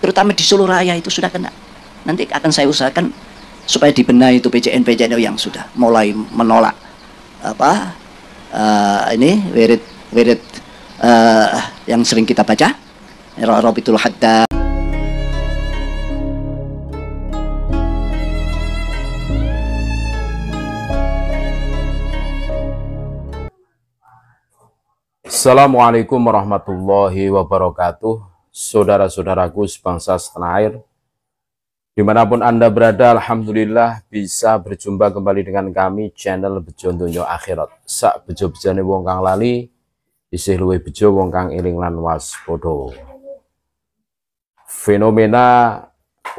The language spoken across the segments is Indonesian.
terutama di Solo Raya itu sudah kena. Nanti akan saya usahakan supaya dibenahi itu PJN-PJN yang sudah mulai menolak apa uh, ini wirid wirid uh, yang sering kita baca Robitul Hadda Assalamualaikum warahmatullahi wabarakatuh saudara-saudaraku sebangsa setanah air. Dimanapun Anda berada, Alhamdulillah bisa berjumpa kembali dengan kami channel Bejo Dunyo Akhirat. Sak bejo Bejani wong kang lali, isih luwe bejo wong kang iling lan waspodo. Fenomena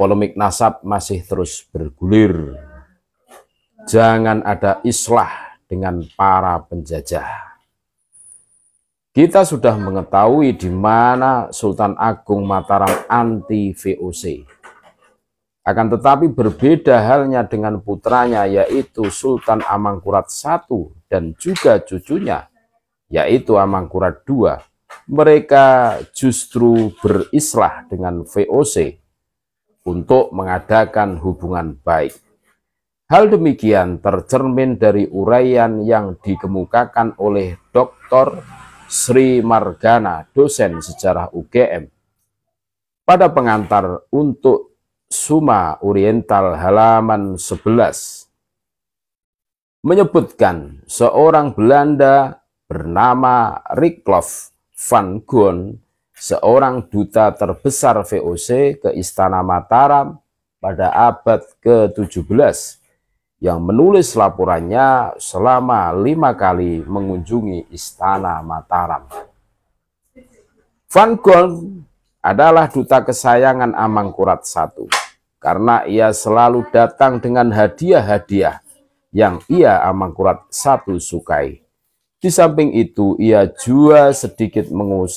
polemik nasab masih terus bergulir. Jangan ada islah dengan para penjajah kita sudah mengetahui di mana Sultan Agung Mataram anti VOC. Akan tetapi berbeda halnya dengan putranya yaitu Sultan Amangkurat I dan juga cucunya yaitu Amangkurat II. Mereka justru berislah dengan VOC untuk mengadakan hubungan baik. Hal demikian tercermin dari uraian yang dikemukakan oleh Dr. Sri Margana, dosen sejarah UGM. Pada pengantar untuk Suma Oriental halaman 11 menyebutkan seorang Belanda bernama Rikloff van Goon, seorang duta terbesar VOC ke Istana Mataram pada abad ke-17 yang menulis laporannya selama lima kali mengunjungi Istana Mataram. Van Gogh adalah duta kesayangan Amangkurat I karena ia selalu datang dengan hadiah-hadiah yang ia Amangkurat I sukai. Di samping itu, ia juga sedikit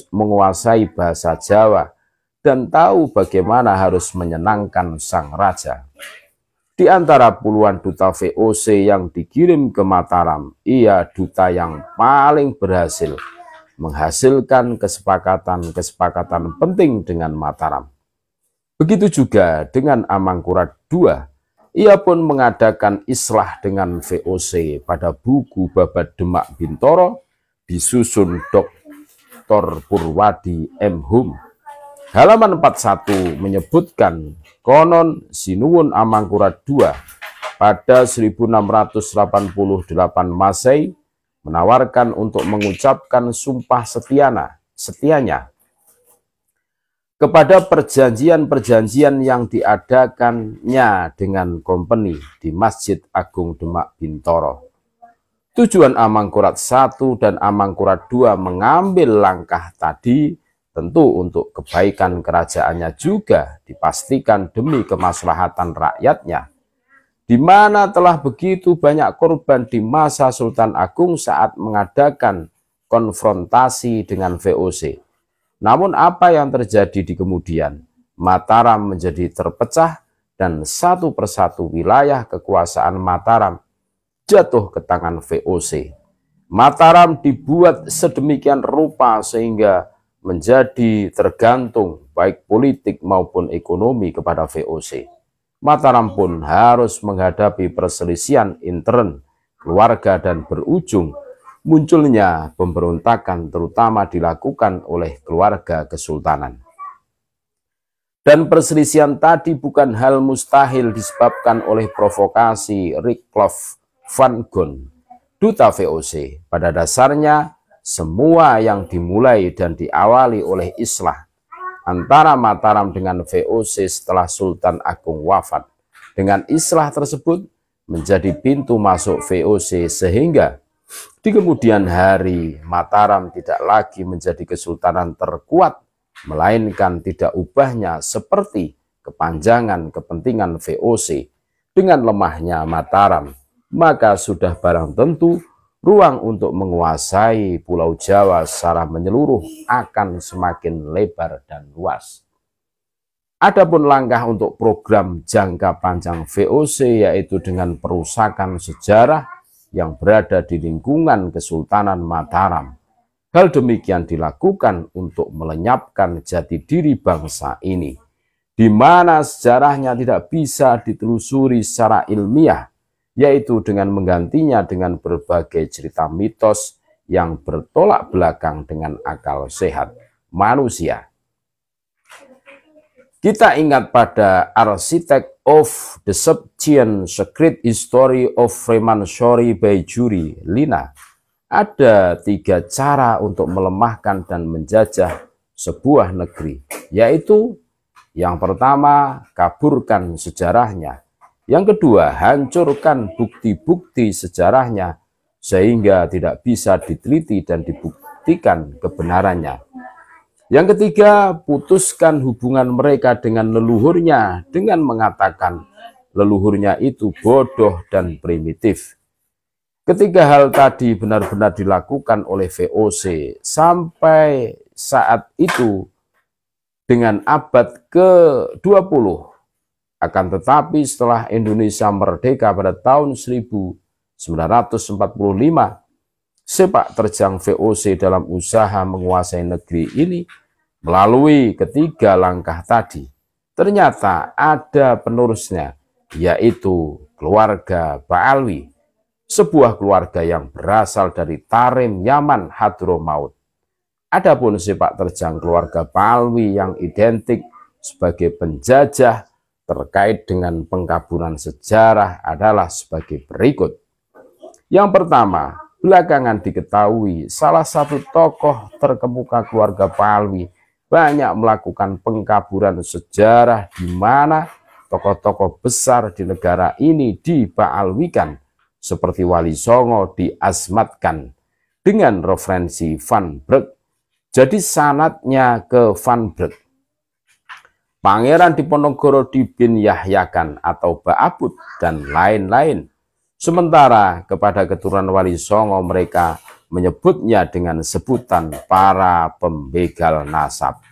menguasai bahasa Jawa dan tahu bagaimana harus menyenangkan sang raja. Di antara puluhan duta VOC yang dikirim ke Mataram, ia duta yang paling berhasil menghasilkan kesepakatan-kesepakatan penting dengan Mataram. Begitu juga dengan Amangkurat II, ia pun mengadakan islah dengan VOC pada buku Babat Demak Bintoro disusun Dr. Purwadi M. Hum Halaman 41 menyebutkan konon Sinuwun Amangkurat II pada 1688 Masehi menawarkan untuk mengucapkan sumpah setiana, setianya kepada perjanjian-perjanjian yang diadakannya dengan kompeni di Masjid Agung Demak Bintoro. Tujuan Amangkurat I dan Amangkurat II mengambil langkah tadi Tentu untuk kebaikan kerajaannya juga dipastikan demi kemaslahatan rakyatnya. Di mana telah begitu banyak korban di masa Sultan Agung saat mengadakan konfrontasi dengan VOC. Namun apa yang terjadi di kemudian? Mataram menjadi terpecah dan satu persatu wilayah kekuasaan Mataram jatuh ke tangan VOC. Mataram dibuat sedemikian rupa sehingga menjadi tergantung baik politik maupun ekonomi kepada VOC. Mataram pun harus menghadapi perselisihan intern keluarga dan berujung munculnya pemberontakan terutama dilakukan oleh keluarga kesultanan. Dan perselisihan tadi bukan hal mustahil disebabkan oleh provokasi Riklof Van Gun, duta VOC. Pada dasarnya, semua yang dimulai dan diawali oleh Islah antara Mataram dengan VOC setelah Sultan Agung wafat. Dengan Islah tersebut menjadi pintu masuk VOC sehingga di kemudian hari Mataram tidak lagi menjadi kesultanan terkuat melainkan tidak ubahnya seperti kepanjangan kepentingan VOC dengan lemahnya Mataram maka sudah barang tentu ruang untuk menguasai Pulau Jawa secara menyeluruh akan semakin lebar dan luas. Adapun langkah untuk program jangka panjang VOC yaitu dengan perusakan sejarah yang berada di lingkungan Kesultanan Mataram. Hal demikian dilakukan untuk melenyapkan jati diri bangsa ini, di mana sejarahnya tidak bisa ditelusuri secara ilmiah, yaitu dengan menggantinya dengan berbagai cerita mitos yang bertolak belakang dengan akal sehat manusia. Kita ingat pada Architect of the Subtian Secret History of Freemasonry by Juri Lina. Ada tiga cara untuk melemahkan dan menjajah sebuah negeri, yaitu yang pertama, kaburkan sejarahnya. Yang kedua, hancurkan bukti-bukti sejarahnya sehingga tidak bisa diteliti dan dibuktikan kebenarannya. Yang ketiga, putuskan hubungan mereka dengan leluhurnya dengan mengatakan leluhurnya itu bodoh dan primitif. Ketiga hal tadi benar-benar dilakukan oleh VOC sampai saat itu dengan abad ke-20 akan tetapi setelah Indonesia merdeka pada tahun 1945, sepak terjang VOC dalam usaha menguasai negeri ini melalui ketiga langkah tadi. Ternyata ada penerusnya, yaitu keluarga Ba'alwi, sebuah keluarga yang berasal dari Tarim, Yaman, Hadromaut. Adapun sepak terjang keluarga Ba'alwi yang identik sebagai penjajah terkait dengan pengkaburan sejarah adalah sebagai berikut. Yang pertama, belakangan diketahui salah satu tokoh terkemuka keluarga Palwi banyak melakukan pengkaburan sejarah di mana tokoh-tokoh besar di negara ini dibaalwikan seperti Wali Songo diasmatkan dengan referensi Van Brek. Jadi sanatnya ke Van Brek Pangeran Diponegoro Dibin Yahyakan atau Baabut dan lain-lain. Sementara kepada keturunan Wali Songo mereka menyebutnya dengan sebutan para pembegal nasab.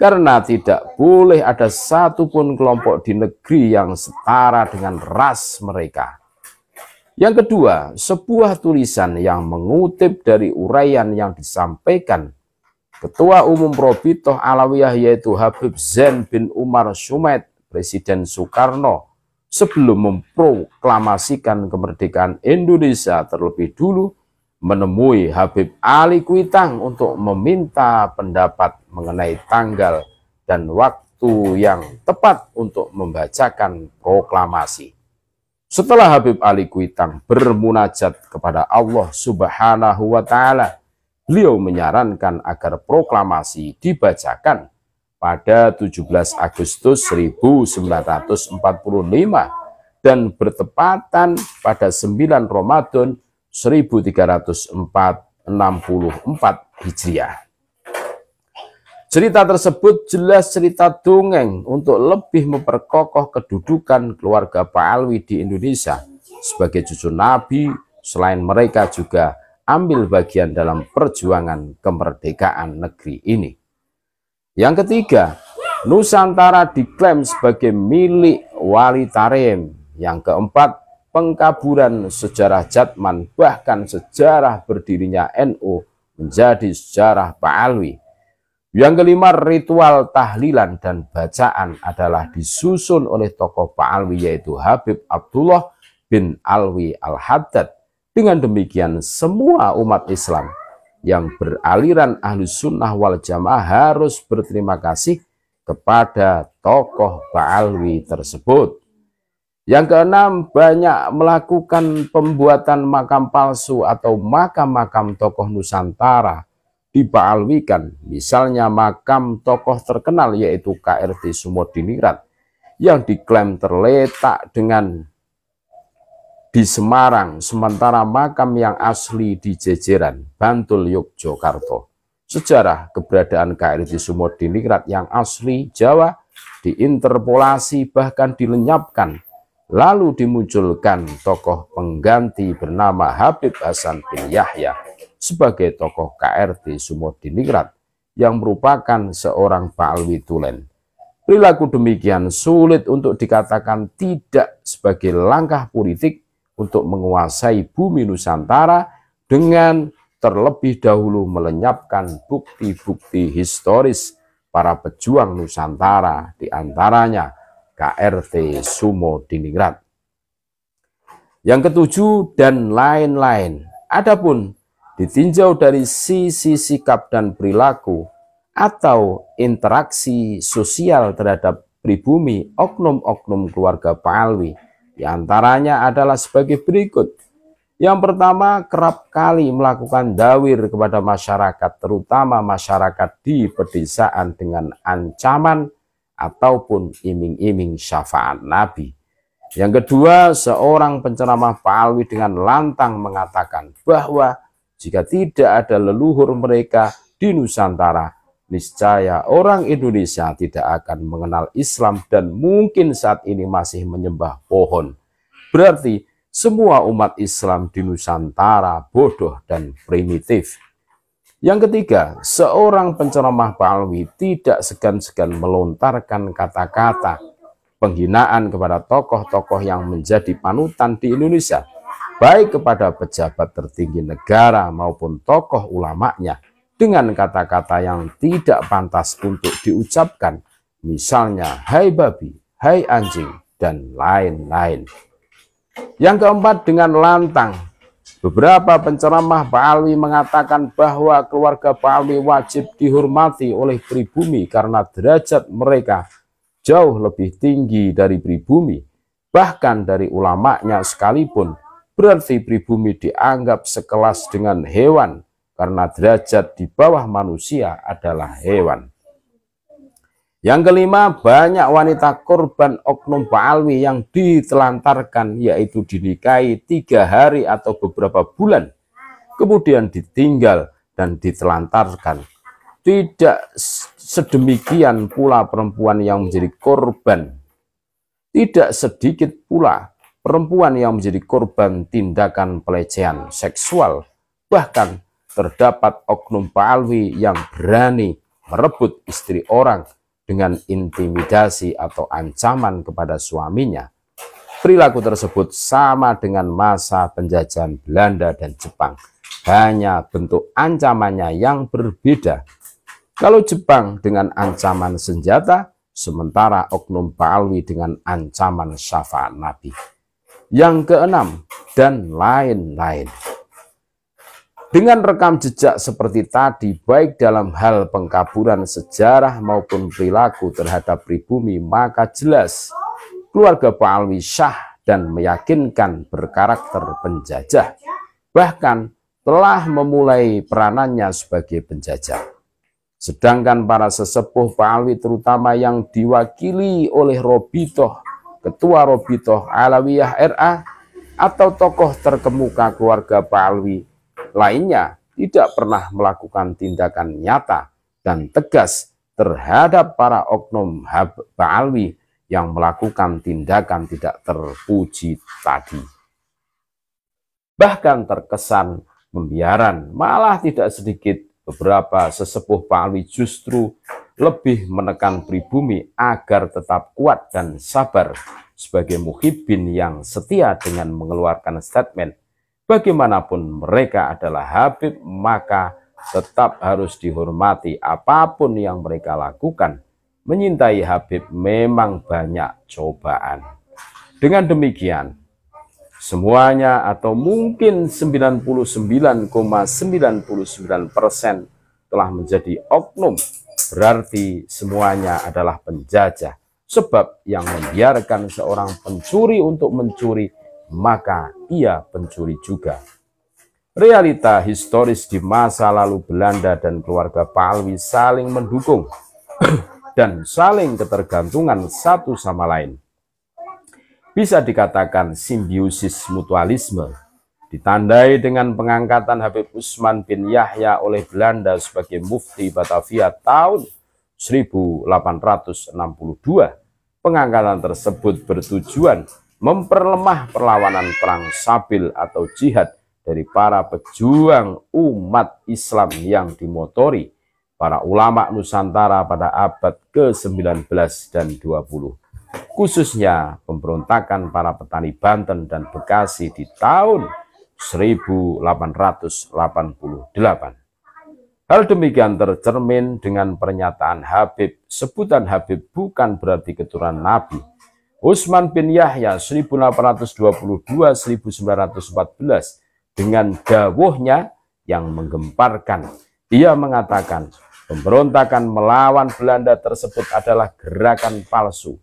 Karena tidak boleh ada satupun kelompok di negeri yang setara dengan ras mereka. Yang kedua, sebuah tulisan yang mengutip dari uraian yang disampaikan Ketua Umum Probitoh Alawiyah yaitu Habib Zain bin Umar Sumed, Presiden Soekarno, sebelum memproklamasikan kemerdekaan Indonesia terlebih dulu, menemui Habib Ali Kuitang untuk meminta pendapat mengenai tanggal dan waktu yang tepat untuk membacakan proklamasi. Setelah Habib Ali Kuitang bermunajat kepada Allah Subhanahu wa Ta'ala, beliau menyarankan agar proklamasi dibacakan pada 17 Agustus 1945 dan bertepatan pada 9 Ramadan 1364 Hijriah. Cerita tersebut jelas cerita dongeng untuk lebih memperkokoh kedudukan keluarga Pak Alwi di Indonesia sebagai cucu Nabi, selain mereka juga ambil bagian dalam perjuangan kemerdekaan negeri ini. Yang ketiga, Nusantara diklaim sebagai milik Wali Tarim. Yang keempat, pengkaburan sejarah Jatman bahkan sejarah berdirinya NU menjadi sejarah Pak Alwi. Yang kelima, ritual tahlilan dan bacaan adalah disusun oleh tokoh Pak Alwi yaitu Habib Abdullah bin Alwi Al-Haddad dengan demikian, semua umat Islam yang beraliran ahlu sunnah wal jamaah harus berterima kasih kepada tokoh Ba'alwi tersebut. Yang keenam, banyak melakukan pembuatan makam palsu atau makam-makam tokoh Nusantara di dibaalwikan, misalnya makam tokoh terkenal yaitu KRT Sumodinirat yang diklaim terletak dengan di Semarang, sementara makam yang asli di Jejeran, Bantul, Yogyakarta. Sejarah keberadaan KRI di Sumodiningrat yang asli Jawa diinterpolasi bahkan dilenyapkan, lalu dimunculkan tokoh pengganti bernama Habib Hasan bin Yahya sebagai tokoh KRT Sumodiningrat yang merupakan seorang Pakalwi Tulen. Perilaku demikian sulit untuk dikatakan tidak sebagai langkah politik untuk menguasai bumi Nusantara dengan terlebih dahulu melenyapkan bukti-bukti historis para pejuang Nusantara, diantaranya KRT Sumo Diningrat. Yang ketujuh dan lain-lain. Adapun ditinjau dari sisi sikap dan perilaku atau interaksi sosial terhadap pribumi oknum-oknum keluarga Pak Palwi, di antaranya adalah sebagai berikut. Yang pertama, kerap kali melakukan dawir kepada masyarakat, terutama masyarakat di pedesaan dengan ancaman ataupun iming-iming syafaat Nabi. Yang kedua, seorang penceramah Palwi dengan lantang mengatakan bahwa jika tidak ada leluhur mereka di Nusantara, Niscaya orang Indonesia tidak akan mengenal Islam dan mungkin saat ini masih menyembah pohon. Berarti semua umat Islam di Nusantara bodoh dan primitif. Yang ketiga, seorang penceramah Palwi tidak segan-segan melontarkan kata-kata penghinaan kepada tokoh-tokoh yang menjadi panutan di Indonesia, baik kepada pejabat tertinggi negara maupun tokoh ulamanya dengan kata-kata yang tidak pantas untuk diucapkan, misalnya "hai babi", "hai anjing", dan lain-lain. Yang keempat, dengan lantang. Beberapa penceramah Ba'alwi mengatakan bahwa keluarga Ba'alwi wajib dihormati oleh pribumi karena derajat mereka jauh lebih tinggi dari pribumi, bahkan dari ulamanya sekalipun. Berarti pribumi dianggap sekelas dengan hewan, karena derajat di bawah manusia adalah hewan. Yang kelima, banyak wanita korban oknum Baalwi yang ditelantarkan, yaitu dinikahi tiga hari atau beberapa bulan, kemudian ditinggal dan ditelantarkan. Tidak sedemikian pula perempuan yang menjadi korban. Tidak sedikit pula perempuan yang menjadi korban tindakan pelecehan seksual, bahkan terdapat oknum palwi yang berani merebut istri orang dengan intimidasi atau ancaman kepada suaminya. Perilaku tersebut sama dengan masa penjajahan Belanda dan Jepang, hanya bentuk ancamannya yang berbeda. Kalau Jepang dengan ancaman senjata, sementara oknum Palwi dengan ancaman syafaat Nabi. Yang keenam, dan lain-lain. Dengan rekam jejak seperti tadi, baik dalam hal pengkaburan sejarah maupun perilaku terhadap pribumi, maka jelas keluarga Pak Alwi Syah dan meyakinkan berkarakter penjajah. Bahkan telah memulai peranannya sebagai penjajah. Sedangkan para sesepuh Pak Alwi terutama yang diwakili oleh Robitoh, Ketua Robitoh Alawiyah RA, atau tokoh terkemuka keluarga Pak Alwi lainnya tidak pernah melakukan tindakan nyata dan tegas terhadap para oknum Ba'alwi yang melakukan tindakan tidak terpuji tadi. Bahkan terkesan membiaran, malah tidak sedikit beberapa sesepuh Ba'alwi justru lebih menekan pribumi agar tetap kuat dan sabar sebagai muhibin yang setia dengan mengeluarkan statement bagaimanapun mereka adalah Habib, maka tetap harus dihormati apapun yang mereka lakukan. Menyintai Habib memang banyak cobaan. Dengan demikian, semuanya atau mungkin 99,99% ,99 telah menjadi oknum. Berarti semuanya adalah penjajah. Sebab yang membiarkan seorang pencuri untuk mencuri maka ia pencuri juga. Realita historis di masa lalu Belanda dan keluarga Palwi saling mendukung dan saling ketergantungan satu sama lain. Bisa dikatakan simbiosis mutualisme, ditandai dengan pengangkatan Habib Usman bin Yahya oleh Belanda sebagai mufti Batavia tahun 1862. Pengangkatan tersebut bertujuan memperlemah perlawanan perang sabil atau jihad dari para pejuang umat Islam yang dimotori para ulama Nusantara pada abad ke-19 dan 20. Khususnya pemberontakan para petani Banten dan Bekasi di tahun 1888. Hal demikian tercermin dengan pernyataan Habib. Sebutan Habib bukan berarti keturunan Nabi, Utsman bin Yahya 1822-1914 dengan dawuhnya yang menggemparkan. Ia mengatakan, pemberontakan melawan Belanda tersebut adalah gerakan palsu.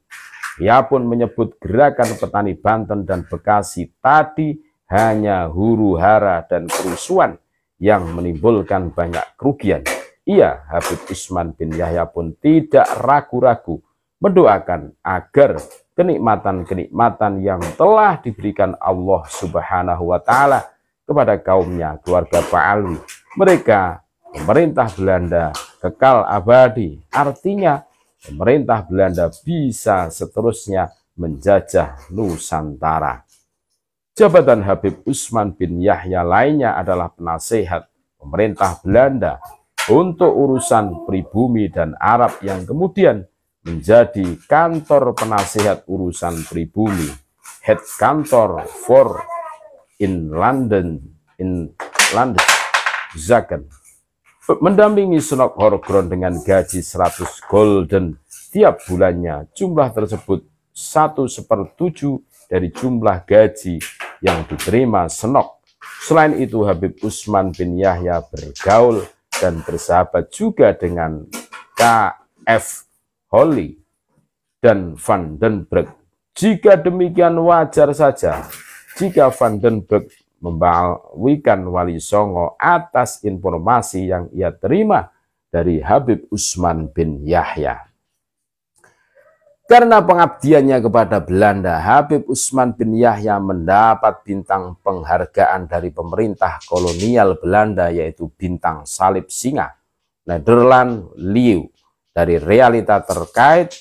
Ia pun menyebut gerakan petani Banten dan Bekasi tadi hanya huru-hara dan kerusuhan yang menimbulkan banyak kerugian. Ia, Habib Usman bin Yahya pun tidak ragu-ragu mendoakan agar kenikmatan-kenikmatan yang telah diberikan Allah Subhanahu wa taala kepada kaumnya keluarga Pak Alwi. Mereka pemerintah Belanda kekal abadi. Artinya pemerintah Belanda bisa seterusnya menjajah Nusantara. Jabatan Habib Usman bin Yahya lainnya adalah penasehat pemerintah Belanda untuk urusan pribumi dan Arab yang kemudian menjadi kantor penasehat urusan pribumi, head kantor for in London, in London, Zaken. Mendampingi Sunok Horgron dengan gaji 100 golden tiap bulannya, jumlah tersebut satu seper 7 dari jumlah gaji yang diterima Senok. Selain itu, Habib Usman bin Yahya bergaul dan bersahabat juga dengan KF Holly, dan Vandenberg. Jika demikian wajar saja jika Vandenberg membawikan Wali Songo atas informasi yang ia terima dari Habib Usman bin Yahya. Karena pengabdiannya kepada Belanda, Habib Usman bin Yahya mendapat bintang penghargaan dari pemerintah kolonial Belanda yaitu bintang salib singa, Nederland Liu dari realita terkait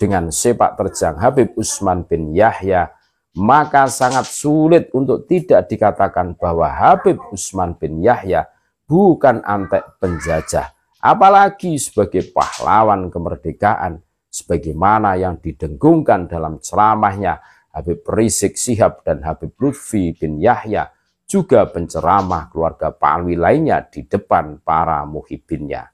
dengan sepak terjang Habib Usman bin Yahya, maka sangat sulit untuk tidak dikatakan bahwa Habib Usman bin Yahya bukan antek penjajah, apalagi sebagai pahlawan kemerdekaan, sebagaimana yang didengungkan dalam ceramahnya Habib Rizik Sihab dan Habib Lutfi bin Yahya, juga penceramah keluarga Palwi lainnya di depan para muhibinnya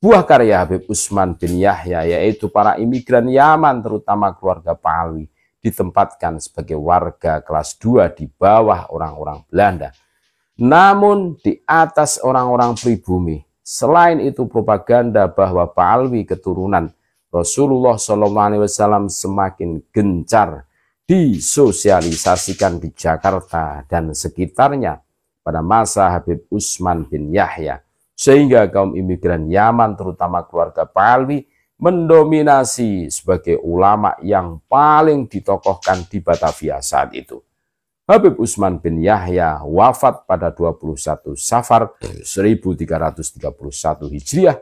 buah karya Habib Usman bin Yahya yaitu para imigran Yaman terutama keluarga Pahlawi ditempatkan sebagai warga kelas 2 di bawah orang-orang Belanda. Namun di atas orang-orang pribumi. Selain itu propaganda bahwa Pahlawi keturunan Rasulullah SAW semakin gencar disosialisasikan di Jakarta dan sekitarnya pada masa Habib Usman bin Yahya sehingga kaum imigran Yaman terutama keluarga Palwi mendominasi sebagai ulama yang paling ditokohkan di Batavia saat itu. Habib Usman bin Yahya wafat pada 21 Safar 1331 Hijriah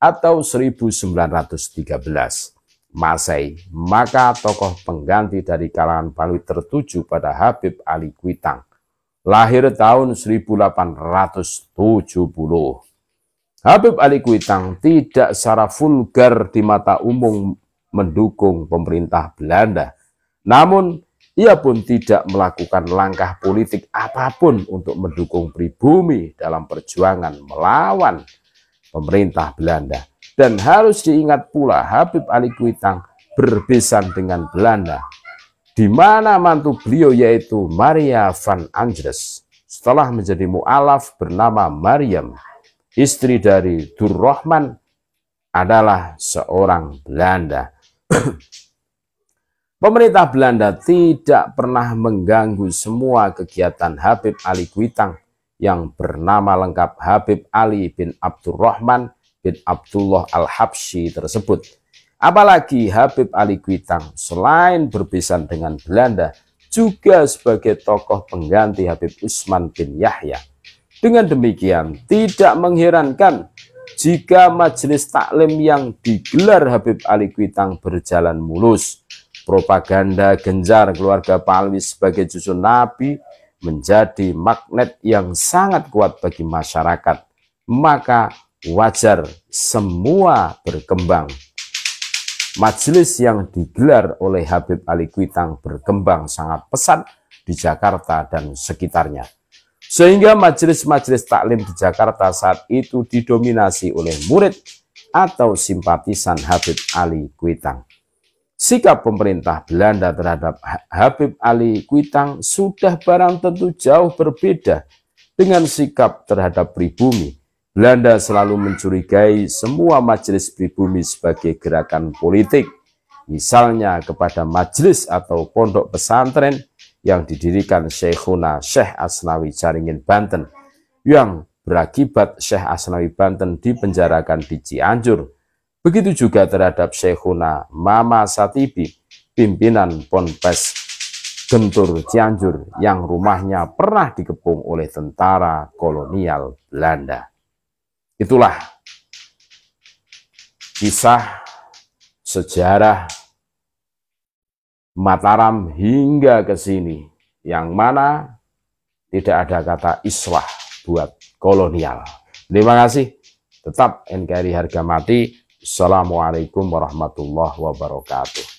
atau 1913 Masehi. Maka tokoh pengganti dari kalangan Palwi tertuju pada Habib Ali Kuitang. Lahir tahun 1870. Habib Ali Kuitang tidak secara vulgar di mata umum mendukung pemerintah Belanda. Namun, ia pun tidak melakukan langkah politik apapun untuk mendukung pribumi dalam perjuangan melawan pemerintah Belanda. Dan harus diingat pula Habib Ali Kuitang berbesan dengan Belanda, di mana mantu beliau yaitu Maria van Andres setelah menjadi mu'alaf bernama Mariam istri dari Durrahman adalah seorang Belanda. Pemerintah Belanda tidak pernah mengganggu semua kegiatan Habib Ali Kuitang yang bernama lengkap Habib Ali bin Abdurrahman bin Abdullah Al-Habsyi tersebut. Apalagi Habib Ali Kuitang selain berpisan dengan Belanda juga sebagai tokoh pengganti Habib Usman bin Yahya. Dengan demikian, tidak mengherankan jika majelis taklim yang digelar Habib Ali Kuitang berjalan mulus. Propaganda genjar keluarga Palwi sebagai cucu Nabi menjadi magnet yang sangat kuat bagi masyarakat. Maka wajar semua berkembang. Majelis yang digelar oleh Habib Ali Kuitang berkembang sangat pesat di Jakarta dan sekitarnya. Sehingga majelis-majelis taklim di Jakarta saat itu didominasi oleh murid atau simpatisan Habib Ali Kuitang. Sikap pemerintah Belanda terhadap Habib Ali Kuitang sudah barang tentu jauh berbeda dengan sikap terhadap pribumi. Belanda selalu mencurigai semua majelis pribumi sebagai gerakan politik, misalnya kepada majelis atau pondok pesantren yang didirikan Syekhuna Syekh Asnawi Jaringin Banten yang berakibat Syekh Asnawi Banten dipenjarakan di Cianjur. Begitu juga terhadap Syekhuna Mama Satibi, pimpinan Ponpes Gentur Cianjur yang rumahnya pernah dikepung oleh tentara kolonial Belanda. Itulah kisah sejarah Mataram hingga ke sini, yang mana tidak ada kata islah buat kolonial. Terima kasih. Tetap NKRI harga mati. Assalamualaikum warahmatullahi wabarakatuh.